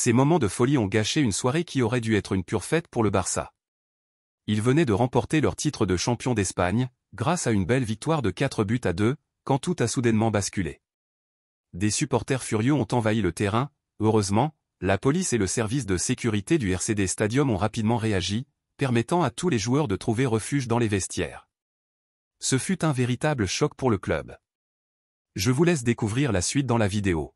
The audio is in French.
Ces moments de folie ont gâché une soirée qui aurait dû être une pure fête pour le Barça. Ils venaient de remporter leur titre de champion d'Espagne, grâce à une belle victoire de 4 buts à 2, quand tout a soudainement basculé. Des supporters furieux ont envahi le terrain, heureusement, la police et le service de sécurité du RCD Stadium ont rapidement réagi, permettant à tous les joueurs de trouver refuge dans les vestiaires. Ce fut un véritable choc pour le club. Je vous laisse découvrir la suite dans la vidéo.